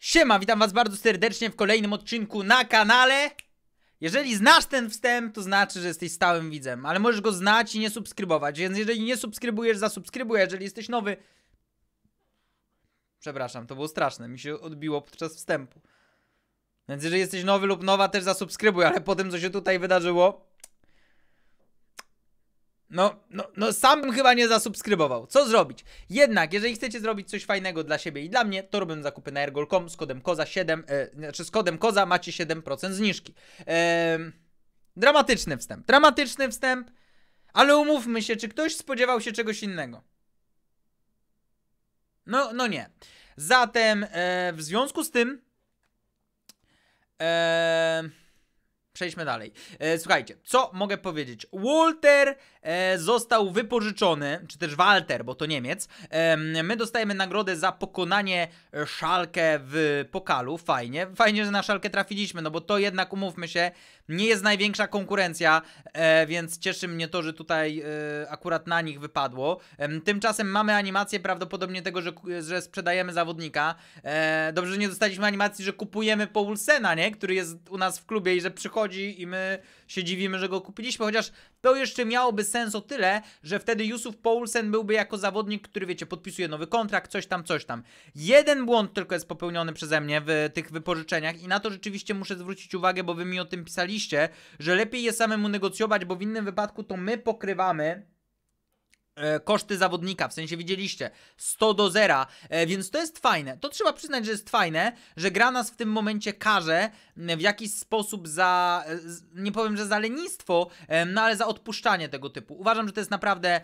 Siema, witam was bardzo serdecznie w kolejnym odcinku na kanale. Jeżeli znasz ten wstęp, to znaczy, że jesteś stałym widzem, ale możesz go znać i nie subskrybować, więc jeżeli nie subskrybujesz, zasubskrybuj, jeżeli jesteś nowy... Przepraszam, to było straszne, mi się odbiło podczas wstępu. Więc jeżeli jesteś nowy lub nowa, też zasubskrybuj, ale po tym, co się tutaj wydarzyło, no, no, no sam bym chyba nie zasubskrybował. Co zrobić? Jednak, jeżeli chcecie zrobić coś fajnego dla siebie i dla mnie, to robię zakupy na ergol.com z kodem koza 7, e, znaczy z kodem koza macie 7% zniżki. E, dramatyczny wstęp, dramatyczny wstęp, ale umówmy się, czy ktoś spodziewał się czegoś innego? No, no nie. Zatem e, w związku z tym e, przejdźmy dalej. E, słuchajcie, co mogę powiedzieć? Walter E, został wypożyczony, czy też Walter, bo to Niemiec. my dostajemy nagrodę za pokonanie e, szalkę w pokalu. Fajnie, fajnie, że na szalkę trafiliśmy, no bo to jednak, umówmy się, nie jest największa konkurencja, e, więc cieszy mnie to, że tutaj akurat na nich wypadło. tymczasem mamy animację prawdopodobnie tego, że, że sprzedajemy zawodnika. dobrze, że nie dostaliśmy animacji, że kupujemy Paulsena, nie? Który jest u nas w klubie i że przychodzi i my się dziwimy, że go kupiliśmy, chociaż to jeszcze miałoby sens o tyle, że wtedy Yusuf Poulsen byłby jako zawodnik, który wiecie, podpisuje nowy kontrakt, coś tam, coś tam. Jeden błąd tylko jest popełniony przeze mnie w tych wypożyczeniach i na to rzeczywiście muszę zwrócić uwagę, bo wy mi o tym pisaliście, że lepiej je samemu negocjować, bo w innym wypadku to my pokrywamy E, koszty zawodnika, w sensie widzieliście 100 do 0, e, więc to jest fajne. To trzeba przyznać, że jest fajne, że gra nas w tym momencie karze w jakiś sposób za, e, nie powiem, że za lenistwo, no ale za odpuszczanie tego typu. Uważam, że to jest naprawdę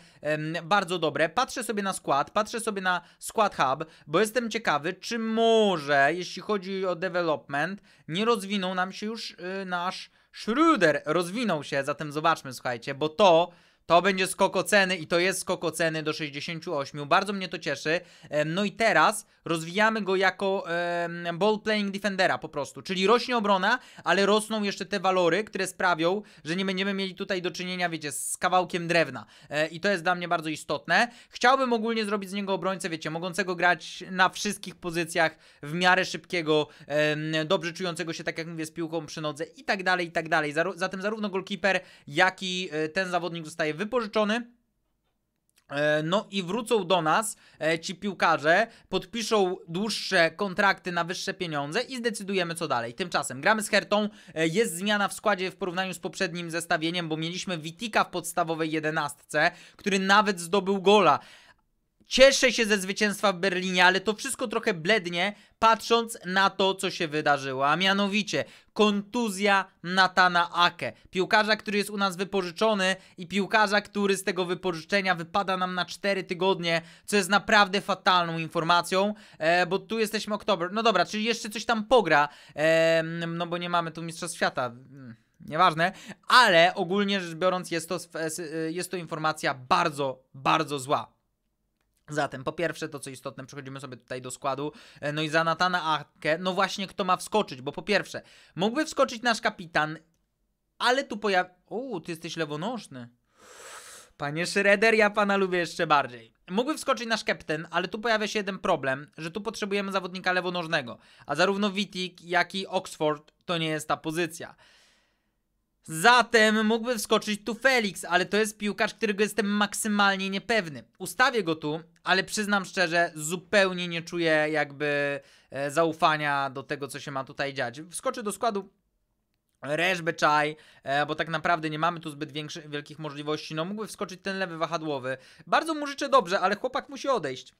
bardzo dobre. Patrzę sobie na skład, patrzę sobie na skład hub, bo jestem ciekawy, czy może, jeśli chodzi o development, nie rozwinął nam się już y, nasz Schröder, rozwinął się, zatem zobaczmy, słuchajcie, bo to to będzie skok oceny i to jest skok oceny do 68. Bardzo mnie to cieszy. No i teraz rozwijamy go jako ball playing defendera po prostu. Czyli rośnie obrona, ale rosną jeszcze te walory, które sprawią, że nie będziemy mieli tutaj do czynienia, wiecie, z kawałkiem drewna. E, I to jest dla mnie bardzo istotne. Chciałbym ogólnie zrobić z niego obrońcę, wiecie, mogącego grać na wszystkich pozycjach, w miarę szybkiego, dobrze czującego się, tak jak mówię, z piłką przy nodze i tak dalej, i tak dalej. Zatem zarówno goalkeeper, jak i e, ten zawodnik zostaje wypożyczony. E, no i wrócą do nas e, ci piłkarze, podpiszą dłuższe kontrakty na wyższe pieniądze i zdecydujemy co dalej. Tymczasem gramy z Hertą, e, jest zmiana w składzie w porównaniu z poprzednim zestawieniem, bo mieliśmy Witika w podstawowej jedenastce, który nawet zdobył gola. Cieszę się ze zwycięstwa w Berlinie, ale to wszystko trochę blednie, patrząc na to, co się wydarzyło. A mianowicie kontuzja Natana Ake, piłkarza, który jest u nas wypożyczony i piłkarza, który z tego wypożyczenia wypada nam na 4 tygodnie, co jest naprawdę fatalną informacją, e, bo tu jesteśmy oktober. No dobra, czyli jeszcze coś tam pogra, e, no bo nie mamy tu Mistrzostw Świata mm, nieważne, ale ogólnie rzecz biorąc jest to, jest e, to informacja bardzo, bardzo zła. Zatem po pierwsze to co istotne, przechodzimy sobie tutaj do składu, e, no i za Natana Akę, no właśnie kto ma wskoczyć, bo po pierwsze mógłby wskoczyć nasz kapitan, ale tu pojawi... O, ty jesteś lewonożny. Panie Schroeder, ja pana lubię jeszcze bardziej. Mógłby wskoczyć nasz kapten, ale tu pojawia się jeden problem, że tu potrzebujemy zawodnika lewonożnego, a zarówno Wittig, jak i Oxford to nie jest ta pozycja. Zatem mógłby wskoczyć tu Felix, ale to jest piłkarz, którego jestem maksymalnie niepewny. Ustawię go tu, ale przyznam szczerze, zupełnie nie czuję jakby e, zaufania do tego, co się ma tutaj dziać. Wskoczy do składu Reszbę czaj, e, bo tak naprawdę nie mamy tu zbyt większych, wielkich możliwości. No mógłby wskoczyć ten lewy wahadłowy. Bardzo mu życzę dobrze, ale chłopak musi odejść.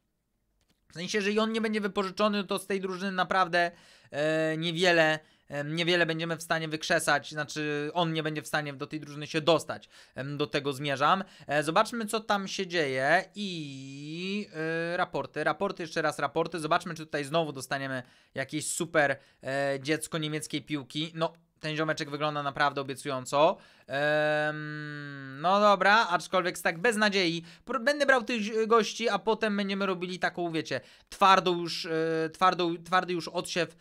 W sensie, że i on nie będzie wypożyczony, to z tej drużyny naprawdę e, niewiele niewiele będziemy w stanie wykrzesać, znaczy on nie będzie w stanie do tej drużyny się dostać. Do tego zmierzam. E, zobaczmy, co tam się dzieje i y, raporty, raporty, jeszcze raz raporty. Zobaczmy, czy tutaj znowu dostaniemy jakieś super e, dziecko niemieckiej piłki. No, ten ziomeczek wygląda naprawdę obiecująco. Ehm, no dobra, aczkolwiek tak bez nadziei. Będę brał tych gości, a potem będziemy robili taką, wiecie, twardą już, e, twardą, twardy już odsiew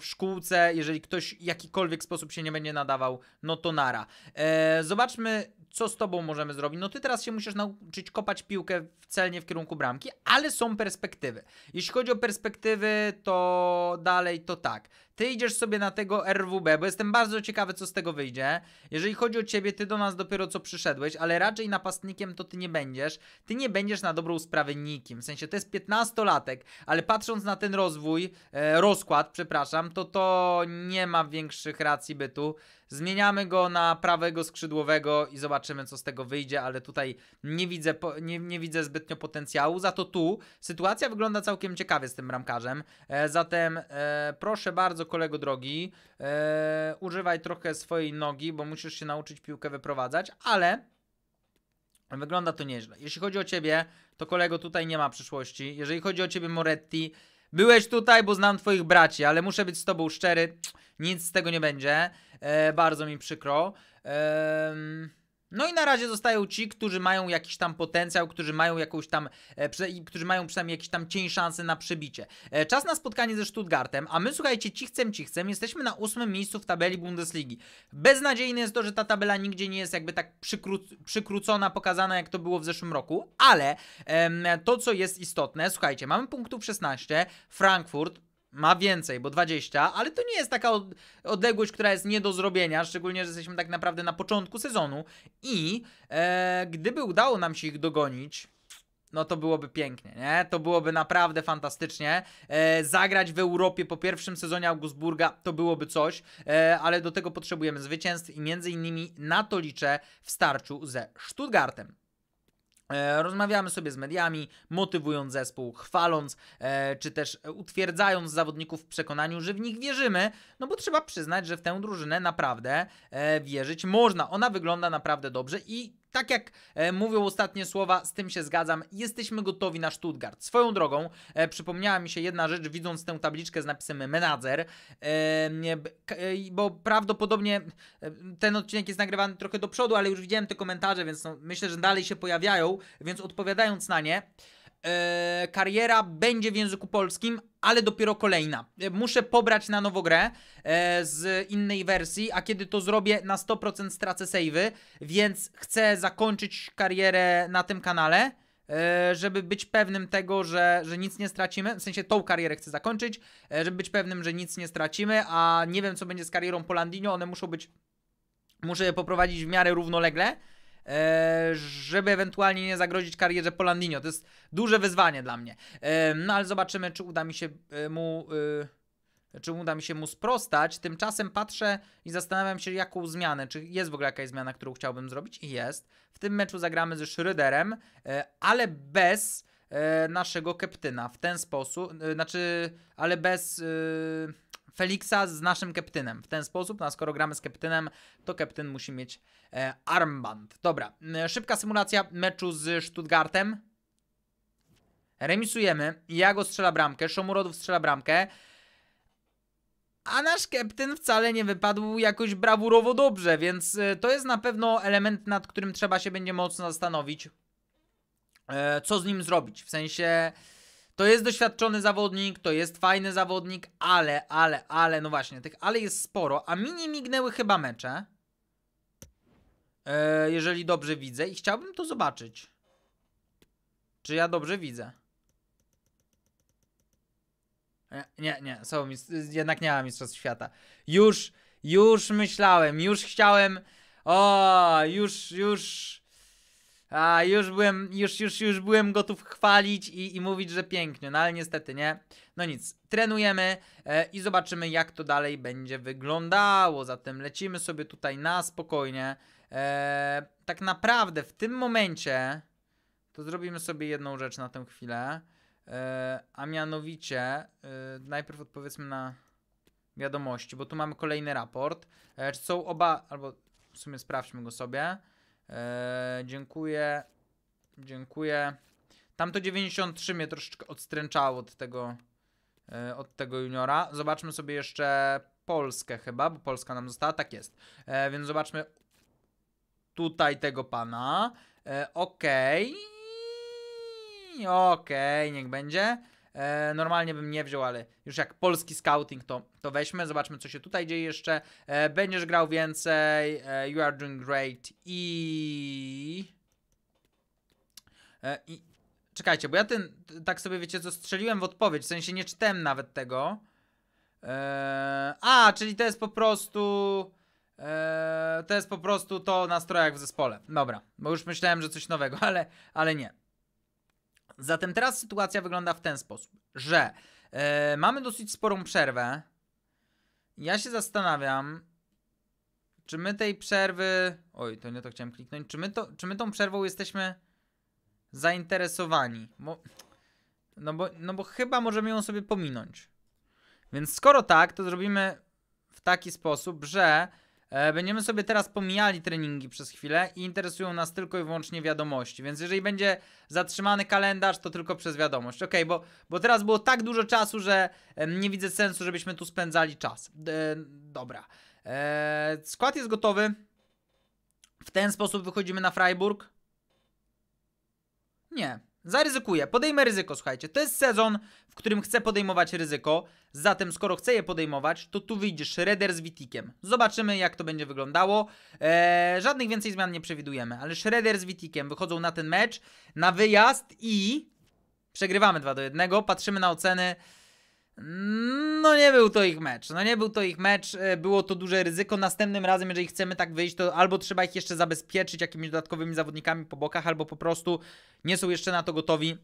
w szkółce. Jeżeli ktoś w jakikolwiek sposób się nie będzie nadawał, no to nara. E, zobaczmy, co z tobą możemy zrobić. No ty teraz się musisz nauczyć kopać piłkę w celnie w kierunku bramki, ale są perspektywy. Jeśli chodzi o perspektywy, to dalej to tak. Ty idziesz sobie na tego RWB, bo jestem bardzo ciekawy, co z tego wyjdzie. Jeżeli chodzi o ciebie, ty do nas dopiero co przyszedłeś, ale raczej napastnikiem to ty nie będziesz. Ty nie będziesz na dobrą sprawę nikim. W sensie to jest 15-latek, ale patrząc na ten rozwój, e, rozkład, przepraszam, to to nie ma większych racji bytu. Zmieniamy go na prawego skrzydłowego i zobaczymy, co z tego wyjdzie, ale tutaj nie widzę, nie, nie widzę zbytnio potencjału. Za to tu sytuacja wygląda całkiem ciekawie z tym bramkarzem. E, zatem e, proszę bardzo, kolego drogi, e, używaj trochę swojej nogi, bo musisz się nauczyć piłkę wyprowadzać, ale wygląda to nieźle. Jeśli chodzi o ciebie, to kolego tutaj nie ma przyszłości. Jeżeli chodzi o ciebie, Moretti, byłeś tutaj, bo znam twoich braci, ale muszę być z tobą szczery, nic z tego nie będzie. E, bardzo mi przykro. Eee... No i na razie zostają ci, którzy mają jakiś tam potencjał, którzy mają jakąś tam, e, którzy mają przynajmniej jakiś tam cień szansy na przebicie. E, czas na spotkanie ze Stuttgartem, a my słuchajcie, cichcem, cichcem, jesteśmy na ósmym miejscu w tabeli Bundesligi. Beznadziejne jest to, że ta tabela nigdzie nie jest jakby tak przykró przykrócona, pokazana jak to było w zeszłym roku, ale e, to co jest istotne, słuchajcie, mamy punktów 16, Frankfurt, ma więcej, bo 20, ale to nie jest taka odległość, która jest nie do zrobienia, szczególnie, że jesteśmy tak naprawdę na początku sezonu i e, gdyby udało nam się ich dogonić, no to byłoby pięknie, nie? To byłoby naprawdę fantastycznie. E, zagrać w Europie po pierwszym sezonie Augsburga, to byłoby coś, e, ale do tego potrzebujemy zwycięstw i między innymi na to liczę w starciu ze Stuttgartem. E, rozmawiamy sobie z mediami, motywując zespół, chwaląc, e, czy też utwierdzając zawodników w przekonaniu, że w nich wierzymy, no bo trzeba przyznać, że w tę drużynę naprawdę e, wierzyć można. Ona wygląda naprawdę dobrze i tak jak e, mówią ostatnie słowa, z tym się zgadzam, jesteśmy gotowi na Stuttgart. Swoją drogą, e, przypomniała mi się jedna rzecz, widząc tę tabliczkę z napisem Menadzer, e, bo prawdopodobnie e, ten odcinek jest nagrywany trochę do przodu, ale już widziałem te komentarze, więc no, myślę, że dalej się pojawiają, więc odpowiadając na nie... E, kariera będzie w języku polskim, ale dopiero kolejna. E, muszę pobrać na nowo grę e, z innej wersji, a kiedy to zrobię, na 100% stracę savey, więc chcę zakończyć karierę na tym kanale, żeby być pewnym tego, że, że nic nie stracimy. W sensie tą karierę chcę zakończyć, żeby być pewnym, że nic nie stracimy, a nie wiem, co będzie z karierą Polandino. One muszą być. Muszę je poprowadzić w miarę równolegle. E, żeby ewentualnie nie zagrozić karierze Polandinio. To jest duże wyzwanie dla mnie. E, no ale zobaczymy, czy uda mi się e, mu czy uda mi się mu sprostać. Tymczasem patrzę i zastanawiam się, jaką zmianę, czy jest w ogóle jakaś zmiana, którą chciałbym zrobić i jest. W tym meczu zagramy ze Schröderem, ale bez naszego Keptyna. W ten sposób, znaczy, ale bez... Yy Feliksa z naszym Keptynem. W ten sposób, no a skoro gramy z Keptynem, to Keptyn musi mieć e, armband. Dobra, szybka symulacja meczu z Stuttgartem. Remisujemy. Jago strzela bramkę, Szomurodów strzela bramkę. A nasz Keptyn wcale nie wypadł jakoś brawurowo dobrze, więc e, to jest na pewno element, nad którym trzeba się będzie mocno zastanowić. E, co z nim zrobić? W sensie... To jest doświadczony zawodnik, to jest fajny zawodnik, ale, ale, ale, no właśnie, tych ale jest sporo, a mi nie mignęły chyba mecze. E, jeżeli dobrze widzę i chciałbym to zobaczyć. Czy ja dobrze widzę? Nie, nie, nie są, jednak nie ma Mistrzostw Świata. Już, już myślałem, już chciałem, o, już, już... A, już byłem, już, już, już byłem gotów chwalić i, i mówić, że pięknie, no ale niestety nie. No nic, trenujemy e, i zobaczymy jak to dalej będzie wyglądało. Zatem lecimy sobie tutaj na spokojnie. E, tak naprawdę w tym momencie to zrobimy sobie jedną rzecz na tę chwilę. E, a mianowicie e, najpierw odpowiedzmy na wiadomości, bo tu mamy kolejny raport. E, czy są oba, albo w sumie sprawdźmy go sobie. E, dziękuję. Dziękuję. Tamto 93 mnie troszeczkę odstręczało od tego, e, od tego juniora. Zobaczmy sobie jeszcze Polskę chyba, bo Polska nam została. Tak jest. E, więc zobaczmy tutaj tego pana. ok Okej. Okay. Okej, okay, niech będzie. E, normalnie bym nie wziął, ale już jak polski scouting to, to weźmy, zobaczmy co się tutaj dzieje jeszcze. E, będziesz grał więcej, e, you are doing great i... E, i... Czekajcie, bo ja ten, tak sobie wiecie co, strzeliłem w odpowiedź, w sensie nie czytałem nawet tego. E, a, czyli to jest po prostu... E, to jest po prostu to strojach w zespole. Dobra, bo już myślałem, że coś nowego, ale, ale nie. Zatem teraz sytuacja wygląda w ten sposób, że e, mamy dosyć sporą przerwę. Ja się zastanawiam, czy my tej przerwy. Oj, to nie to chciałem kliknąć. Czy my, to, czy my tą przerwą jesteśmy zainteresowani? Bo, no, bo, no bo chyba możemy ją sobie pominąć. Więc skoro tak, to zrobimy w taki sposób, że E, będziemy sobie teraz pomijali treningi przez chwilę i interesują nas tylko i wyłącznie wiadomości, więc jeżeli będzie zatrzymany kalendarz, to tylko przez wiadomość. Ok, bo, bo teraz było tak dużo czasu, że nie widzę sensu, żebyśmy tu spędzali czas. dobra. E, skład jest gotowy. W ten sposób wychodzimy na Freiburg? Nie. Zaryzykuję, podejmę ryzyko, słuchajcie. To jest sezon, w którym chcę podejmować ryzyko, zatem skoro chcę je podejmować, to tu wyjdzie Shredder z Witikiem. Zobaczymy, jak to będzie wyglądało. Eee, żadnych więcej zmian nie przewidujemy, ale Shredder z Witikiem wychodzą na ten mecz, na wyjazd i... Przegrywamy 2 do 1, patrzymy na oceny. No nie był to ich mecz. No nie był to ich mecz, e, było to duże ryzyko. Następnym razem, jeżeli chcemy tak wyjść, to albo trzeba ich jeszcze zabezpieczyć jakimiś dodatkowymi zawodnikami po bokach, albo po prostu nie są jeszcze na to gotowi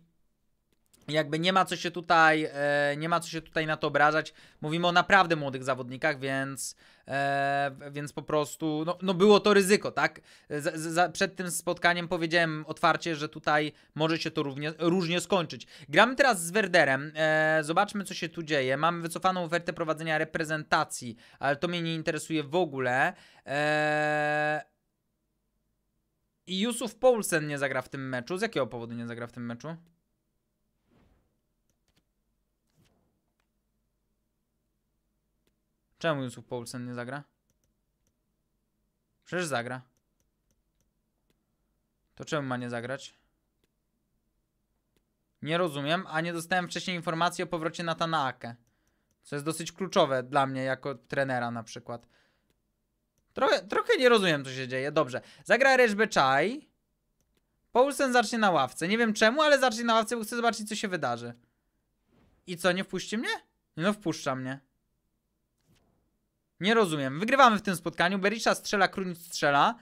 jakby nie ma co się tutaj, e, nie ma co się tutaj na to obrażać. Mówimy o naprawdę młodych zawodnikach, więc, e, więc po prostu no, no było to ryzyko, tak? Z, z, przed tym spotkaniem powiedziałem otwarcie, że tutaj może się to równie, różnie skończyć. Gramy teraz z Werderem, e, zobaczmy co się tu dzieje. Mamy wycofaną ofertę prowadzenia reprezentacji, ale to mnie nie interesuje w ogóle. I Jusuf Poulsen nie zagra w tym meczu. Z jakiego powodu nie zagra w tym meczu? Czemu Jusuf Poulsen nie zagra? Przecież zagra. To czemu ma nie zagrać? Nie rozumiem, a nie dostałem wcześniej informacji o powrocie na Tanaakę. Co jest dosyć kluczowe dla mnie jako trenera na przykład. Trochę, trochę nie rozumiem, co się dzieje. Dobrze. Zagra Rejbe czaj. Paulsen zacznie na ławce. Nie wiem czemu, ale zacznie na ławce, bo chcę zobaczyć, co się wydarzy. I co, nie wpuści mnie? no, wpuszcza mnie. Nie rozumiem. Wygrywamy w tym spotkaniu. Berisha strzela, Krunic strzela.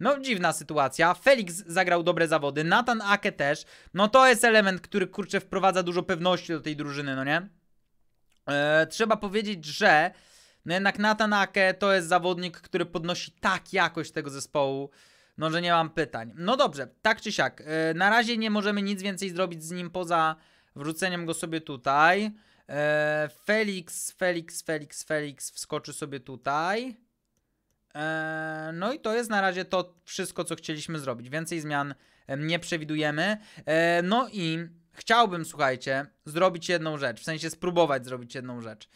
No dziwna sytuacja. Felix zagrał dobre zawody, Nathan Ake też. No to jest element, który kurczę wprowadza dużo pewności do tej drużyny, no nie? Eee, trzeba powiedzieć, że no jednak Nathan Ake to jest zawodnik, który podnosi tak jakość tego zespołu, no że nie mam pytań. No dobrze, tak czy siak, eee, na razie nie możemy nic więcej zrobić z nim poza wrzuceniem go sobie tutaj. E, Felix, Felix, Felix, Felix wskoczy sobie tutaj. E, no i to jest na razie to wszystko, co chcieliśmy zrobić. Więcej zmian nie przewidujemy. E, no i chciałbym, słuchajcie, zrobić jedną rzecz, w sensie spróbować zrobić jedną rzecz.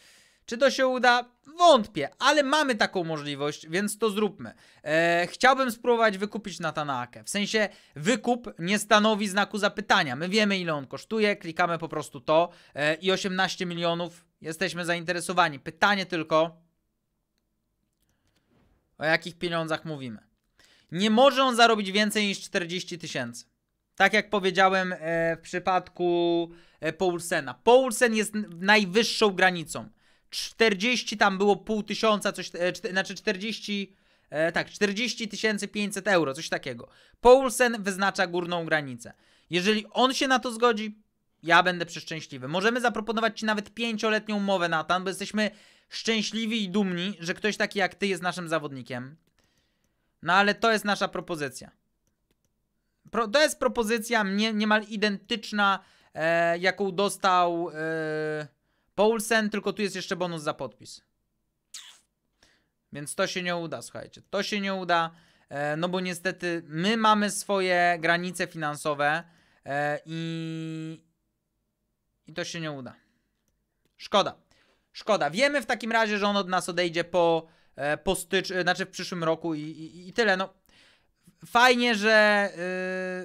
Czy to się uda? Wątpię, ale mamy taką możliwość, więc to zróbmy. E, chciałbym spróbować wykupić Natanaakę. W sensie wykup nie stanowi znaku zapytania. My wiemy ile on kosztuje, klikamy po prostu to e, i 18 milionów jesteśmy zainteresowani. Pytanie tylko o jakich pieniądzach mówimy. Nie może on zarobić więcej niż 40 tysięcy. Tak jak powiedziałem e, w przypadku e, Paulsena. Paulsen jest najwyższą granicą. 40 tam było pół tysiąca, coś, e, znaczy 40, e, tak, 40 500 euro, coś takiego. Paulsen wyznacza górną granicę. Jeżeli on się na to zgodzi, ja będę przeszczęśliwy. Możemy zaproponować Ci nawet pięcioletnią umowę, na tam, bo jesteśmy szczęśliwi i dumni, że ktoś taki jak Ty jest naszym zawodnikiem. No ale to jest nasza propozycja. Pro, to jest propozycja nie, niemal identyczna, e, jaką dostał... E, Paulsen, tylko tu jest jeszcze bonus za podpis. Więc to się nie uda, słuchajcie. To się nie uda, e, no bo niestety my mamy swoje granice finansowe e, i, i to się nie uda. Szkoda. Szkoda. Wiemy w takim razie, że on od nas odejdzie po, e, po stycz, znaczy w przyszłym roku i, i, i tyle. No, fajnie, że,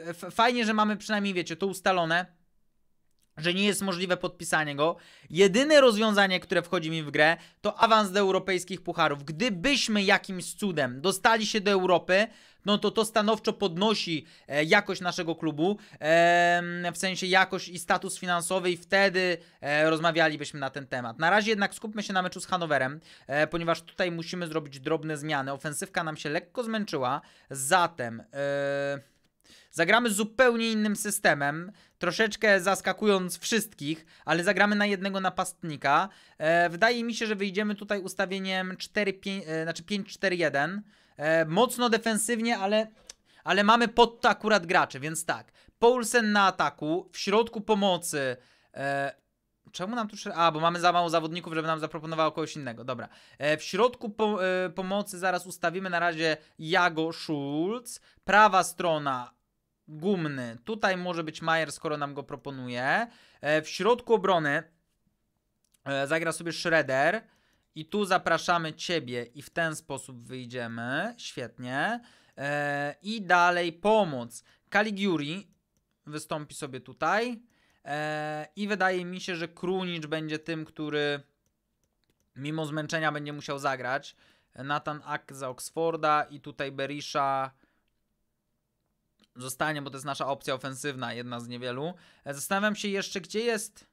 yy, fajnie, że mamy przynajmniej, wiecie, to ustalone że nie jest możliwe podpisanie go. Jedyne rozwiązanie, które wchodzi mi w grę, to awans do europejskich pucharów. Gdybyśmy jakimś cudem dostali się do Europy, no to to stanowczo podnosi e, jakość naszego klubu, e, w sensie jakość i status finansowy i wtedy e, rozmawialibyśmy na ten temat. Na razie jednak skupmy się na meczu z Hanowerem, e, ponieważ tutaj musimy zrobić drobne zmiany. Ofensywka nam się lekko zmęczyła, zatem... E, Zagramy zupełnie innym systemem, troszeczkę zaskakując wszystkich, ale zagramy na jednego napastnika. E, wydaje mi się, że wyjdziemy tutaj ustawieniem 4, 5, e, znaczy 4 1 E, mocno defensywnie, ale, ale mamy pod to akurat graczy, więc tak. Paulsen na ataku, w środku pomocy e, Czemu nam tu... A, bo mamy za mało zawodników, żeby nam zaproponowała kogoś innego. Dobra. E, w środku po, e, pomocy zaraz ustawimy na razie Jago Schulz. Prawa strona Gumny. Tutaj może być Majer, skoro nam go proponuje. E, w środku obrony e, zagra sobie Shredder. I tu zapraszamy Ciebie i w ten sposób wyjdziemy. Świetnie. E, I dalej pomoc. Caligiuri wystąpi sobie tutaj. E, I wydaje mi się, że Krunicz będzie tym, który mimo zmęczenia będzie musiał zagrać. Nathan Ack za Oxforda i tutaj Berisha zostanie, bo to jest nasza opcja ofensywna, jedna z niewielu. E, zastanawiam się jeszcze, gdzie jest...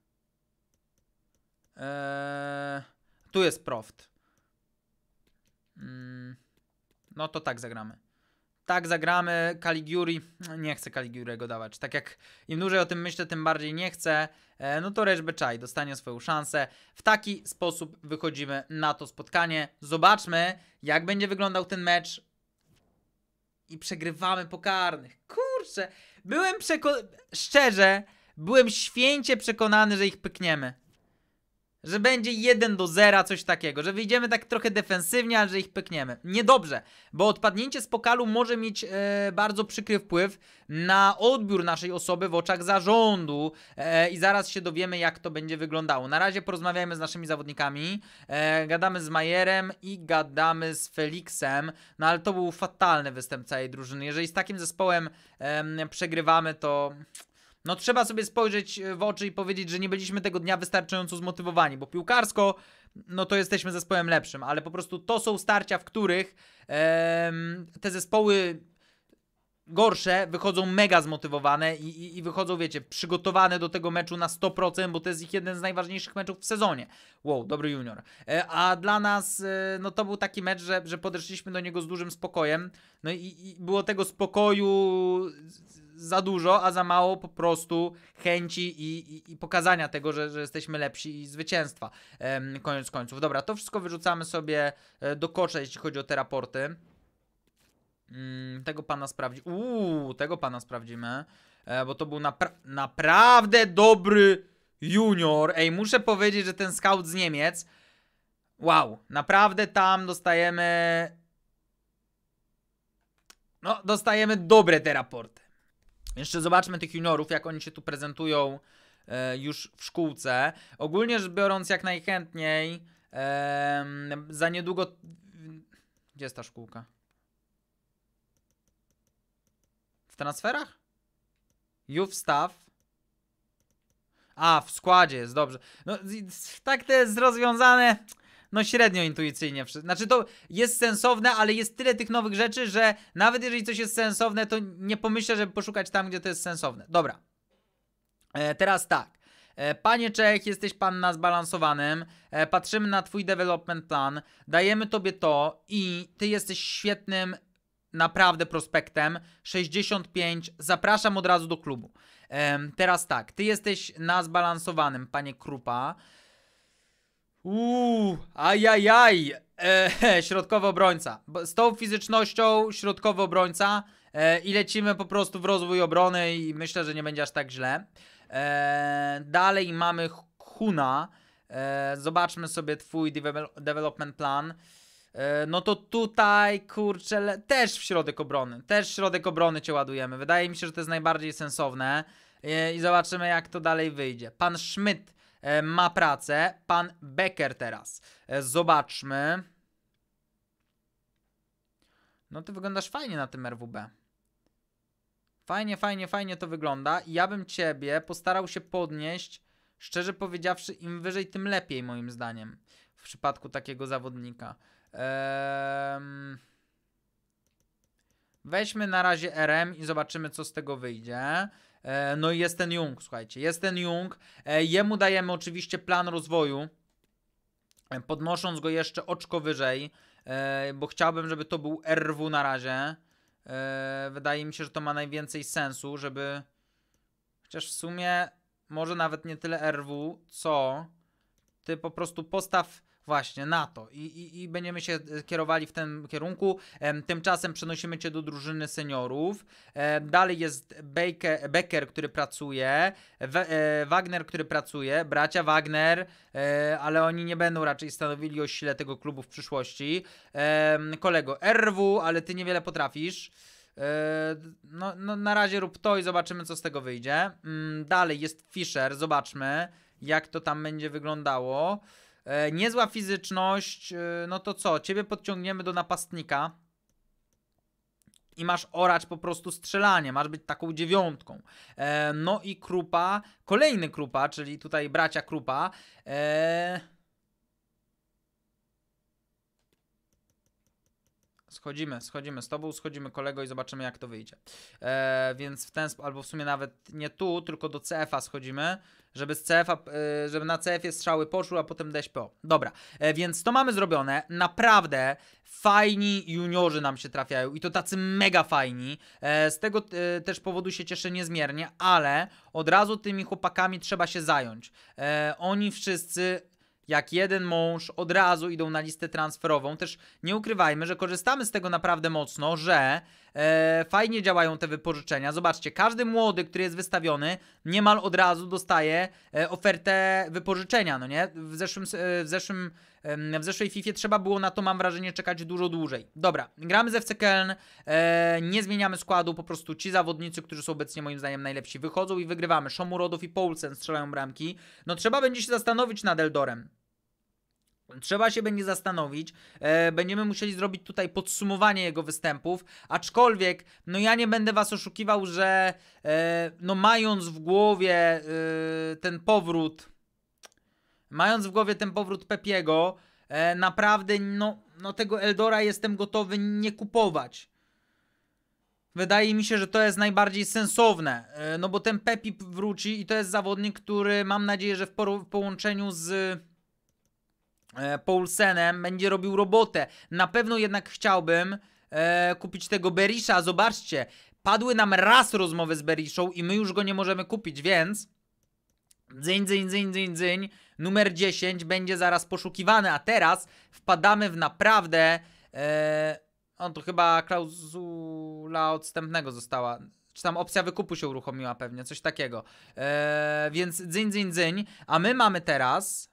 Eee, tu jest Proft. Mm, no to tak zagramy tak zagramy Caligiuri. nie chcę go dawać, tak jak im dłużej o tym myślę, tym bardziej nie chcę, e, no to reszby Czaj dostanie swoją szansę. W taki sposób wychodzimy na to spotkanie. Zobaczmy, jak będzie wyglądał ten mecz i przegrywamy pokarnych. Kurczę, byłem przekonany, szczerze, byłem święcie przekonany, że ich pykniemy. Że będzie 1 do 0, coś takiego, że wyjdziemy tak trochę defensywnie, ale że ich pykniemy. Niedobrze, bo odpadnięcie z pokalu może mieć e, bardzo przykry wpływ na odbiór naszej osoby w oczach zarządu e, i zaraz się dowiemy, jak to będzie wyglądało. Na razie porozmawiajmy z naszymi zawodnikami, e, gadamy z Majerem i gadamy z Felixem, no ale to był fatalny występ całej drużyny. Jeżeli z takim zespołem e, przegrywamy, to no trzeba sobie spojrzeć e, w oczy i powiedzieć, że nie byliśmy tego dnia wystarczająco zmotywowani, bo piłkarsko, no to jesteśmy zespołem lepszym, ale po prostu to są starcia, w których te zespoły gorsze wychodzą mega zmotywowane i, i, i, wychodzą, wiecie, przygotowane do tego meczu na 100%, bo to jest ich jeden z najważniejszych meczów w sezonie. Wow, dobry junior. E, a dla nas, e, no to był taki mecz, że, że podeszliśmy do niego z dużym spokojem, no i, i było tego spokoju za dużo, a za mało po prostu chęci i, i, i pokazania tego, że, że, jesteśmy lepsi i zwycięstwa. Ehm, koniec końców. Dobra, to wszystko wyrzucamy sobie e, do kosza, jeśli chodzi o te raporty. Mm, tego pana sprawdzi. Uuu, tego pana sprawdzimy. E, bo to był napra naprawdę dobry junior. Ej, muszę powiedzieć, że ten scout z Niemiec. Wow, naprawdę tam dostajemy. No, dostajemy dobre te raporty. Jeszcze zobaczmy tych juniorów, jak oni się tu prezentują e, już w szkółce. Ogólnie rzecz biorąc, jak najchętniej, e, za niedługo. Gdzie jest ta szkółka? W transferach? Youth staff. A, w składzie jest dobrze. No, tak to jest rozwiązane no średnio intuicyjnie. Znaczy to jest sensowne, ale jest tyle tych nowych rzeczy, że nawet jeżeli coś jest sensowne, to nie pomyślę, żeby poszukać tam, gdzie to jest sensowne. Dobra. E, teraz tak. E, panie Czech, jesteś pan na zbalansowanym, e, patrzymy na twój development plan, dajemy tobie to i ty jesteś świetnym naprawdę prospektem. 65, zapraszam od razu do klubu. E, teraz tak, ty jesteś na zbalansowanym, panie Krupa. Uuu, ajajaj, e, środkowy obrońca. Z tą fizycznością środkowy obrońca e, i lecimy po prostu w rozwój obrony i myślę, że nie będzie aż tak źle. E, dalej mamy Huna. E, zobaczmy sobie twój development plan. E, no to tutaj, kurczę, też w środek obrony. Też w środek obrony cię ładujemy. Wydaje mi się, że to jest najbardziej sensowne. E, I zobaczymy, jak to dalej wyjdzie. Pan Schmidt E, ma pracę. Pan Becker teraz. E, zobaczmy. No ty wyglądasz fajnie na tym RWB. Fajnie, fajnie, fajnie to wygląda. Ja bym ciebie postarał się podnieść, szczerze powiedziawszy, im wyżej, tym lepiej moim zdaniem. W przypadku takiego zawodnika. Ehm... Weźmy na razie RM i zobaczymy, co z tego wyjdzie. E, no i jest ten Jung, słuchajcie, jest ten Jung. E, jemu dajemy oczywiście plan rozwoju, e, podnosząc go jeszcze oczko wyżej, bo chciałbym, żeby to był RW na razie. Wydaje mi się, że to ma najwięcej sensu, żeby... Chociaż w sumie może nawet nie tyle RW, co ty po prostu postaw Właśnie, na to. I, i, i będziemy się e, kierowali w tym kierunku. Tymczasem przenosimy cię do drużyny seniorów. Dalej jest Baker, Becker, który pracuje, e, Wagner, który pracuje, bracia Wagner, e, ale oni nie będą raczej stanowili o sile tego klubu w przyszłości. Kolego RW, ale ty niewiele potrafisz. No, no, na razie rób to i zobaczymy, co z tego wyjdzie. Mm, dalej jest Fischer, zobaczmy, jak to tam będzie wyglądało. E, niezła fizyczność, e, no to co? Ciebie podciągniemy do napastnika i masz orać po prostu strzelanie, masz być taką dziewiątką. E, no i Krupa, kolejny Krupa, czyli tutaj bracia Krupa. E, Schodzimy, schodzimy z tobą, schodzimy kolego i zobaczymy jak to wyjdzie. E, więc w ten sposób, albo w sumie nawet nie tu, tylko do CF-a schodzimy, żeby, z CF e, żeby na CF-ie strzały poszły, a potem DŚPO. Dobra, e, więc to mamy zrobione. Naprawdę fajni juniorzy nam się trafiają i to tacy mega fajni. E, z tego e, też powodu się cieszę niezmiernie, ale od razu tymi chłopakami trzeba się zająć. E, oni wszyscy jak jeden mąż od razu idą na listę transferową. Też nie ukrywajmy, że korzystamy z tego naprawdę mocno, że e, fajnie działają te wypożyczenia. Zobaczcie, każdy młody, który jest wystawiony, niemal od razu dostaje e, ofertę wypożyczenia, no nie? W zeszłym, e, w zeszłym w zeszłej FIFA trzeba było na to, mam wrażenie, czekać dużo dłużej. Dobra, gramy ze FC Köln, e, nie zmieniamy składu, po prostu ci zawodnicy, którzy są obecnie moim zdaniem najlepsi, wychodzą i wygrywamy. Szomurodow i Poulsen strzelają bramki. No trzeba będzie się zastanowić nad Eldorem. Trzeba się będzie zastanowić, e, będziemy musieli zrobić tutaj podsumowanie jego występów, aczkolwiek, no ja nie będę was oszukiwał, że e, no mając w głowie e, ten powrót, mając w głowie ten powrót Pepiego, e, naprawdę no, no tego Eldora jestem gotowy nie kupować. Wydaje mi się, że to jest najbardziej sensowne, e, no bo ten Pepi wróci i to jest zawodnik, który mam nadzieję, że w, w połączeniu z E, Paulsenem, będzie robił robotę. Na pewno jednak chciałbym e, kupić tego Berisha. Zobaczcie, padły nam raz rozmowy z Berishą i my już go nie możemy kupić, więc dzyń, dzyń, dzyń, dzyń, dzyń. Numer 10 będzie zaraz poszukiwany, a teraz wpadamy w naprawdę... E, on to chyba klauzula odstępnego została czy tam opcja wykupu się uruchomiła pewnie, coś takiego. E, więc dzyń, dzyń, dzyń. A my mamy teraz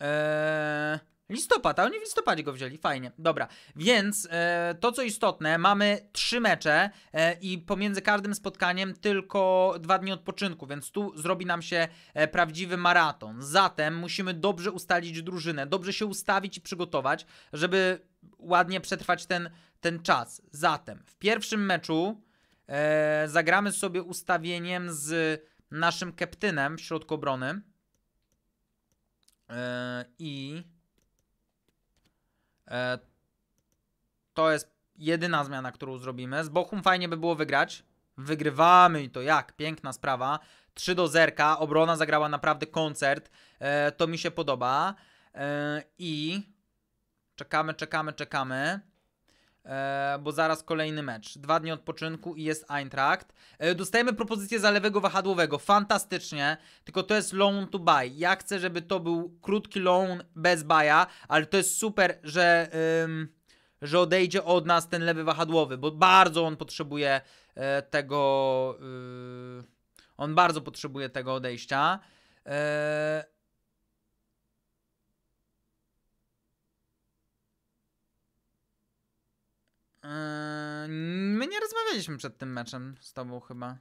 Eee, listopad, a oni w listopadzie go wzięli, fajnie, dobra. Więc e, to co istotne, mamy trzy mecze e, i pomiędzy każdym spotkaniem tylko dwa dni odpoczynku, więc tu zrobi nam się e, prawdziwy maraton. Zatem musimy dobrze ustalić drużynę, dobrze się ustawić i przygotować, żeby ładnie przetrwać ten, ten czas. Zatem w pierwszym meczu e, zagramy sobie ustawieniem z naszym keptynem w środku obrony. E, I e, to jest jedyna zmiana, którą zrobimy. Z Bochum fajnie by było wygrać. Wygrywamy i to jak? Piękna sprawa. 3 do zerka. Obrona zagrała naprawdę koncert. E, to mi się podoba. I czekamy, czekamy, czekamy. E, bo zaraz kolejny mecz. Dwa dni odpoczynku i jest Eintracht. E, dostajemy propozycję za lewego wahadłowego. Fantastycznie, tylko to jest loan to buy. Ja chcę, żeby to był krótki loan bez buya, ale to jest super, że, że odejdzie od nas ten lewy wahadłowy, bo bardzo on potrzebuje e, tego... Y, on bardzo potrzebuje tego odejścia. Yy, Yy, my nie rozmawialiśmy przed tym meczem z tobą chyba.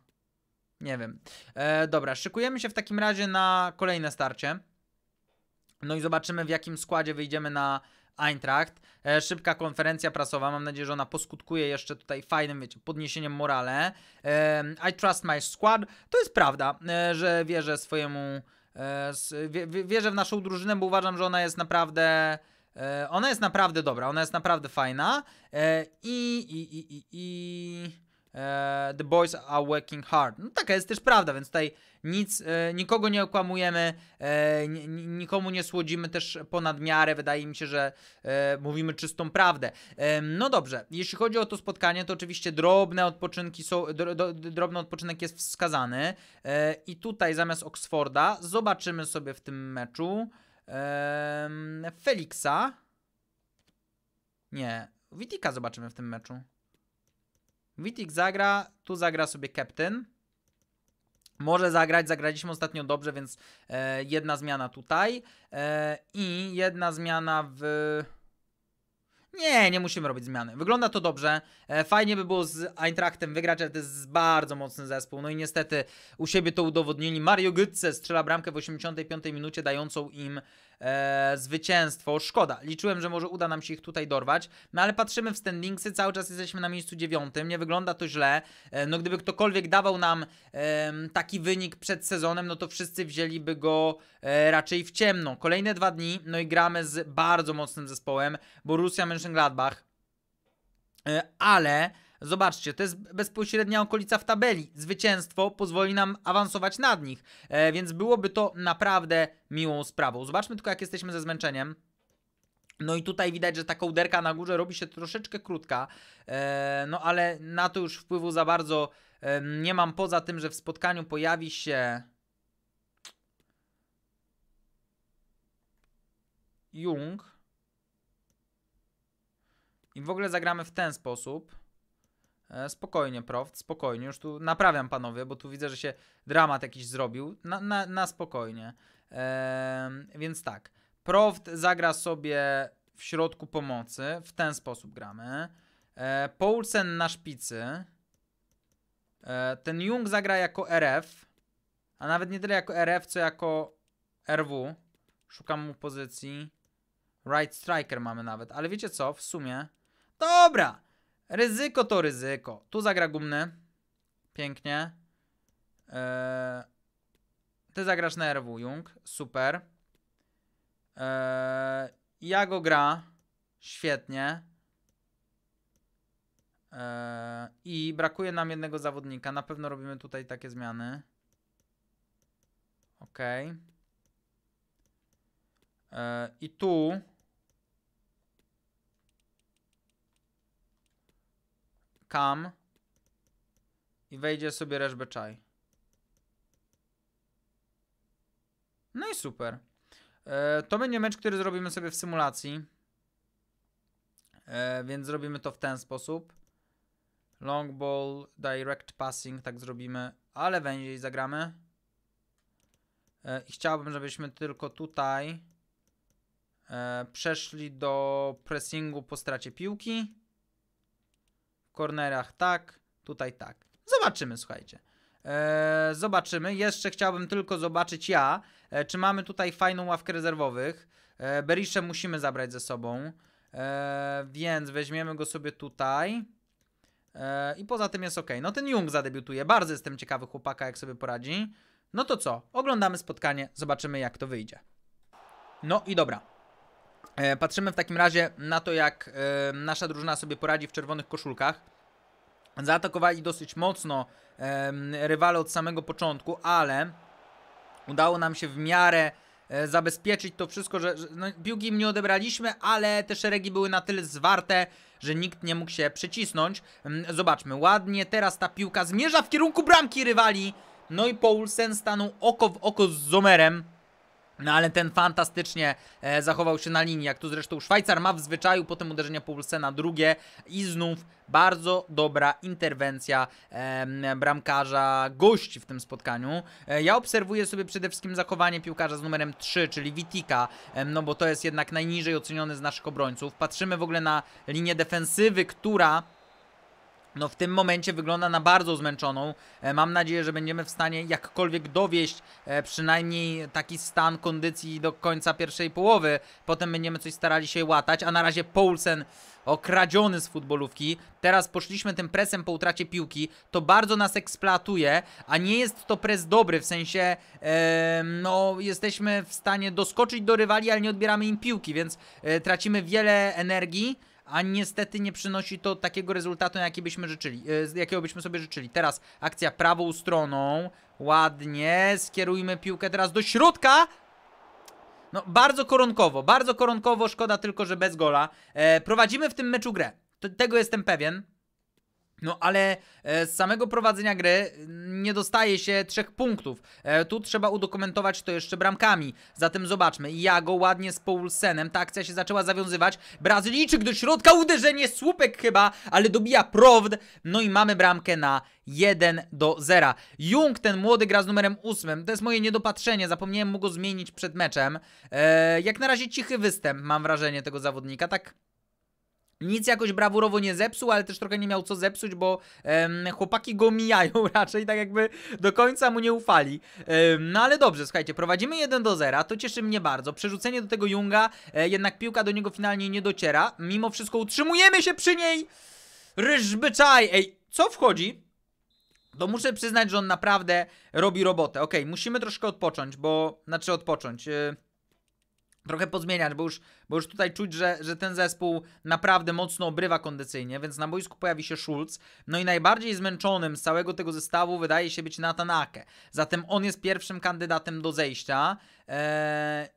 Nie wiem. E, dobra, szykujemy się w takim razie na kolejne starcie. No i zobaczymy w jakim składzie wyjdziemy na Eintracht. E, szybka konferencja prasowa, mam nadzieję, że ona poskutkuje jeszcze tutaj fajnym, wiecie, podniesieniem morale. E, I trust my squad. To jest prawda, e, że wierzę swojemu, e, wierzę w naszą drużynę, bo uważam, że ona jest naprawdę E, ona jest naprawdę dobra, ona jest naprawdę fajna. E, I. i, i, i, i e, The Boys Are Working Hard. No taka jest też prawda, więc tutaj nic, e, nikogo nie okłamujemy, nikomu nie słodzimy też ponad miarę. Wydaje mi się, że mówimy czystą prawdę. No dobrze, jeśli chodzi o to spotkanie, to oczywiście drobne odpoczynki są, drobny odpoczynek jest wskazany. I tutaj zamiast Oxforda zobaczymy sobie w tym meczu. Felixa, Nie. Witika zobaczymy w tym meczu. Witik zagra, tu zagra sobie Captain. Może zagrać, zagraliśmy ostatnio dobrze, więc e, jedna zmiana tutaj e, i jedna zmiana w nie, nie musimy robić zmiany. Wygląda to dobrze. E, fajnie by było z Eintrachtem wygrać, ale to jest bardzo mocny zespół. No i niestety u siebie to udowodnili. Mario Götze strzela bramkę w 85 minucie, dającą im e, zwycięstwo. Szkoda, liczyłem, że może uda nam się ich tutaj dorwać, no ale patrzymy w standingsy, cały czas jesteśmy na miejscu dziewiątym, nie wygląda to źle. E, no gdyby ktokolwiek dawał nam e, taki wynik przed sezonem, no to wszyscy wzięliby go e, raczej w ciemno. Kolejne dwa dni, no i gramy z bardzo mocnym zespołem, Borussia Mönchengladbach, e, ale Zobaczcie, to jest bezpośrednia okolica w tabeli. Zwycięstwo pozwoli nam awansować nad nich, e, więc byłoby to naprawdę miłą sprawą. Zobaczmy tylko, jak jesteśmy ze zmęczeniem. No i tutaj widać, że ta kołderka na górze robi się troszeczkę krótka, e, no ale na to już wpływu za bardzo e, nie mam, poza tym, że w spotkaniu pojawi się... Jung. I w ogóle zagramy w ten sposób. E, spokojnie, prof, spokojnie. Już tu naprawiam, panowie, bo tu widzę, że się dramat jakiś zrobił. Na, na, na spokojnie. więc tak. Proft zagra sobie w środku pomocy. W ten sposób gramy. Paulsen Poulsen na szpicy. E, ten Jung zagra jako RF. A nawet nie tyle jako RF, co jako RW. Szukam mu pozycji. Right striker mamy nawet. Ale wiecie co? W sumie... Dobra! Ryzyko to ryzyko. Tu zagra gumny. Pięknie. Eee, ty zagrasz na RW, Jung. Super. Eee, go gra. Świetnie. Eee, I brakuje nam jednego zawodnika. Na pewno robimy tutaj takie zmiany. Ok. Eee, I tu Kam. I wejdzie sobie reszbę czaj. No i super. E, to będzie mecz, który zrobimy sobie w symulacji. E, więc zrobimy to w ten sposób. Long ball, direct passing, tak zrobimy. Ale węziej zagramy. E, I chciałbym, żebyśmy tylko tutaj przeszli do pressingu po stracie piłki kornerach tak, tutaj tak. Zobaczymy, słuchajcie. Eee, zobaczymy. Jeszcze chciałbym tylko zobaczyć ja, e, czy mamy tutaj fajną ławkę rezerwowych. E, Berisze musimy zabrać ze sobą, e, więc weźmiemy go sobie tutaj. E, I poza tym jest ok. No ten Jung zadebiutuje. Bardzo jestem ciekawy chłopaka, jak sobie poradzi. No to co? Oglądamy spotkanie, zobaczymy jak to wyjdzie. No i dobra. E, patrzymy w takim razie na to, jak e, nasza drużyna sobie poradzi w czerwonych koszulkach. Zaatakowali dosyć mocno rywale od samego początku, ale udało nam się w miarę e, zabezpieczyć to wszystko, że, no, piłki im nie odebraliśmy, ale te szeregi były na tyle zwarte, że nikt nie mógł się przycisnąć. Zobaczmy, ładnie teraz ta piłka zmierza w kierunku bramki rywali. No i Paulsen stanął oko w oko z Zomerem. No ale ten fantastycznie e, zachował się na linii, jak tu zresztą Szwajcar ma w zwyczaju po tym uderzeniu Poulsena drugie i znów bardzo dobra interwencja e, bramkarza gości w tym spotkaniu. E, ja obserwuję sobie przede wszystkim zachowanie piłkarza z numerem 3, czyli Witika, no bo to jest jednak najniżej oceniony z naszych obrońców. Patrzymy w ogóle na linię defensywy, która no w tym momencie wygląda na bardzo zmęczoną. E, mam nadzieję, że będziemy w stanie jakkolwiek dowieść e, przynajmniej taki stan kondycji do końca pierwszej połowy. Potem będziemy coś starali się łatać, a na razie Poulsen okradziony z futbolówki. Teraz poszliśmy tym presem po utracie piłki. To bardzo nas eksploatuje, a nie jest to pres dobry, w sensie e, no jesteśmy w stanie doskoczyć do rywali, ale nie odbieramy im piłki, więc e, tracimy wiele energii a niestety nie przynosi to takiego rezultatu, jaki byśmy życzyli, e, jakiego byśmy sobie życzyli. Teraz akcja prawą stroną, ładnie, skierujmy piłkę teraz do środka, no, bardzo koronkowo, bardzo koronkowo, szkoda tylko, że bez gola. E, prowadzimy w tym meczu grę. tego jestem pewien. No ale e, z samego prowadzenia gry mm, nie dostaje się trzech punktów. E, tu trzeba udokumentować to jeszcze bramkami. Zatem zobaczmy. go ładnie z Poulsenem. Ta akcja się zaczęła zawiązywać. Brazylijczyk do środka. Uderzenie. Słupek chyba. Ale dobija Prowd. No i mamy bramkę na 1 do 0. Jung, ten młody, gra z numerem 8. To jest moje niedopatrzenie. Zapomniałem mu go zmienić przed meczem. E, jak na razie cichy występ, mam wrażenie, tego zawodnika. Tak nic jakoś brawurowo nie zepsuł, ale też trochę nie miał co zepsuć, bo chłopaki go mijają raczej, tak jakby do końca mu nie ufali. no ale dobrze, słuchajcie, prowadzimy 1 do 0, to cieszy mnie bardzo. Przerzucenie do tego Junga, e, jednak piłka do niego finalnie nie dociera. Mimo wszystko utrzymujemy się przy niej! Ryżby Ej, co wchodzi? to muszę przyznać, że on naprawdę robi robotę. Ok, musimy troszkę odpocząć, bo... Znaczy odpocząć... Yy trochę pozmieniać, bo już, bo już tutaj czuć, że, że ten zespół naprawdę mocno obrywa kondycyjnie, więc na boisku pojawi się Schulz. No i najbardziej zmęczonym z całego tego zestawu wydaje się być Nathan Ake. Zatem on jest pierwszym kandydatem do zejścia. Eee...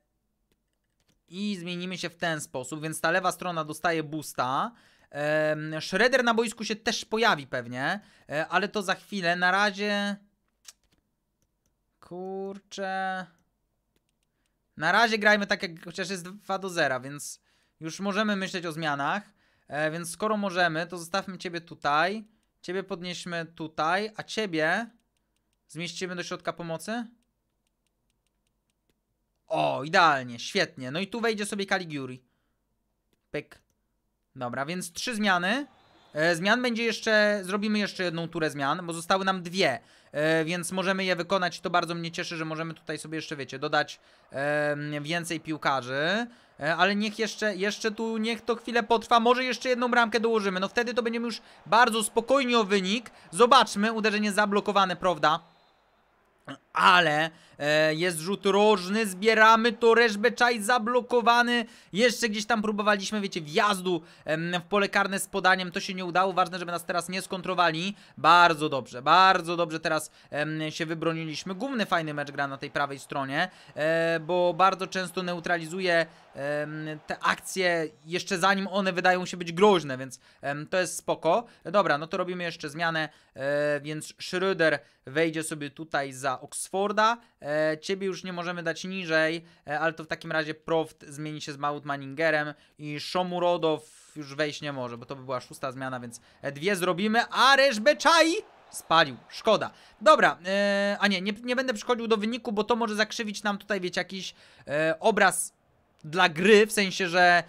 I zmienimy się w ten sposób, więc ta lewa strona dostaje boosta. Eee... Shredder na boisku się też pojawi pewnie, e, ale to za chwilę. Na razie... Kurczę... Na razie grajmy tak jak chociaż jest 2 do 0, więc już możemy myśleć o zmianach. E, więc skoro możemy, to zostawmy ciebie tutaj. Ciebie podnieśmy tutaj, a ciebie zmieścimy do środka pomocy. O, idealnie, świetnie. No i tu wejdzie sobie Caliguri. Pyk. Dobra, więc trzy zmiany. E, zmian będzie jeszcze, zrobimy jeszcze jedną turę zmian, bo zostały nam dwie. E, więc możemy je wykonać. To bardzo mnie cieszy, że możemy tutaj sobie jeszcze, wiecie, dodać więcej piłkarzy. E, ale niech jeszcze, jeszcze tu, niech to chwilę potrwa, może jeszcze jedną bramkę dołożymy, no wtedy to będziemy już bardzo spokojni o wynik, zobaczmy, uderzenie zablokowane, prawda? ale e, jest rzut rożny, zbieramy to, Reszbeczaj zablokowany, jeszcze gdzieś tam próbowaliśmy, wiecie, wjazdu w pole karne z podaniem, to się nie udało, ważne, żeby nas teraz nie skontrowali, bardzo dobrze, bardzo dobrze teraz się wybroniliśmy, główny fajny mecz gra na tej prawej stronie, e, bo bardzo często neutralizuje te akcje jeszcze zanim one wydają się być groźne, więc to jest spoko, dobra, no to robimy jeszcze zmianę, e, więc Schröder wejdzie sobie tutaj za Oxford, Oxforda. E, ciebie już nie możemy dać niżej, e, ale to w takim razie Proft zmieni się z Maut Manningerem i Szomurodow już wejść nie może, bo to by była szósta zmiana, więc dwie zrobimy, a Reszbeczai spalił. Szkoda. Dobra, e, a nie, nie, nie, będę przychodził do wyniku, bo to może zakrzywić nam tutaj, wiecie, jakiś e, obraz dla gry, w sensie, że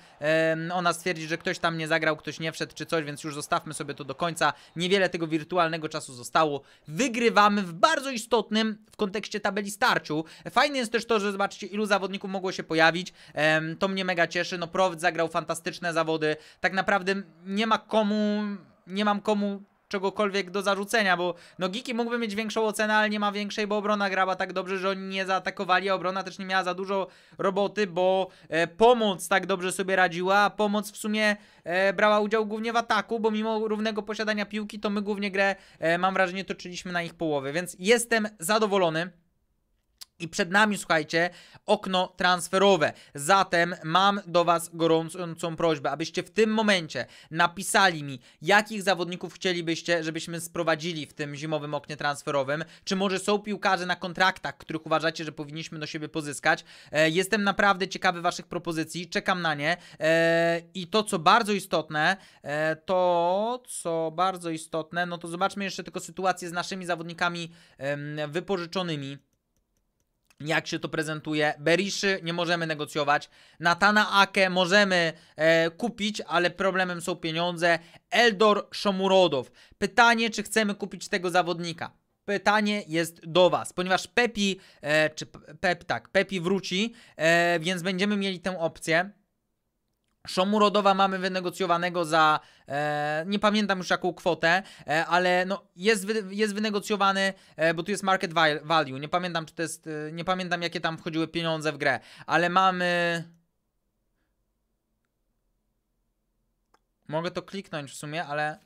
yy, ona stwierdzi, że ktoś tam nie zagrał, ktoś nie wszedł czy coś, więc już zostawmy sobie to do końca. Niewiele tego wirtualnego czasu zostało. Wygrywamy w bardzo istotnym w kontekście tabeli starciu. Fajne jest też to, że zobaczcie ilu zawodników mogło się pojawić. Yy, to mnie mega cieszy. No Proft zagrał fantastyczne zawody. Tak naprawdę nie ma komu nie mam komu czegokolwiek do zarzucenia, bo no Giki mógłby mieć większą ocenę, ale nie ma większej, bo obrona grała tak dobrze, że oni nie zaatakowali, obrona też nie miała za dużo roboty, bo e, pomoc tak dobrze sobie radziła, a pomoc w sumie e, brała udział głównie w ataku, bo mimo równego posiadania piłki, to my głównie grę, e, mam wrażenie, toczyliśmy na ich połowie, więc jestem zadowolony. I przed nami, słuchajcie, okno transferowe. Zatem mam do Was gorącą prośbę, abyście w tym momencie napisali mi, jakich zawodników chcielibyście, żebyśmy sprowadzili w tym zimowym oknie transferowym. Czy może są piłkarze na kontraktach, których uważacie, że powinniśmy do siebie pozyskać? E, jestem naprawdę ciekawy Waszych propozycji, czekam na nie. E, I to, co bardzo istotne, e, to, co bardzo istotne, no to zobaczmy jeszcze tylko sytuację z naszymi zawodnikami e, wypożyczonymi jak się to prezentuje. Beriszy nie możemy negocjować. Natana Ake możemy e, kupić, ale problemem są pieniądze. Eldor Szomurodow. Pytanie, czy chcemy kupić tego zawodnika. Pytanie jest do Was, ponieważ Pepi, e, czy Pep, tak, Pepi wróci, e, więc będziemy mieli tę opcję. Szomurodowa mamy wynegocjowanego za, e, nie pamiętam już jaką kwotę, e, ale no jest, wy, jest wynegocjowany, e, bo tu jest market value, nie pamiętam czy to jest, e, nie pamiętam jakie tam wchodziły pieniądze w grę, ale mamy... Mogę to kliknąć w sumie, ale...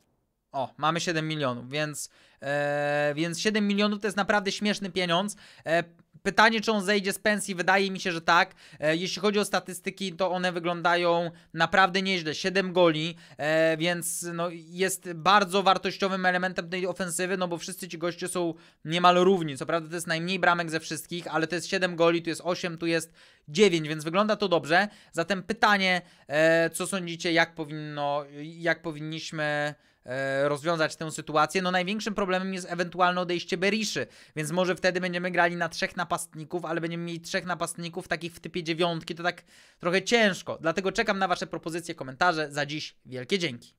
O, mamy 7 milionów, więc, e, więc 7 milionów to jest naprawdę śmieszny pieniądz. E, Pytanie, czy on zejdzie z pensji, wydaje mi się, że tak. E, jeśli chodzi o statystyki, to one wyglądają naprawdę nieźle. 7 goli, e, więc no jest bardzo wartościowym elementem tej ofensywy, no bo wszyscy ci goście są niemal równi. Co prawda to jest najmniej bramek ze wszystkich, ale to jest 7 goli, tu jest 8, tu jest 9, więc wygląda to dobrze. Zatem pytanie, e, co sądzicie, jak powinno, jak powinniśmy E, rozwiązać tę sytuację. No największym problemem jest ewentualne odejście Beriszy, więc może wtedy będziemy grali na trzech napastników, ale będziemy mieli trzech napastników takich w typie dziewiątki, to tak trochę ciężko. Dlatego czekam na Wasze propozycje, komentarze. Za dziś wielkie dzięki.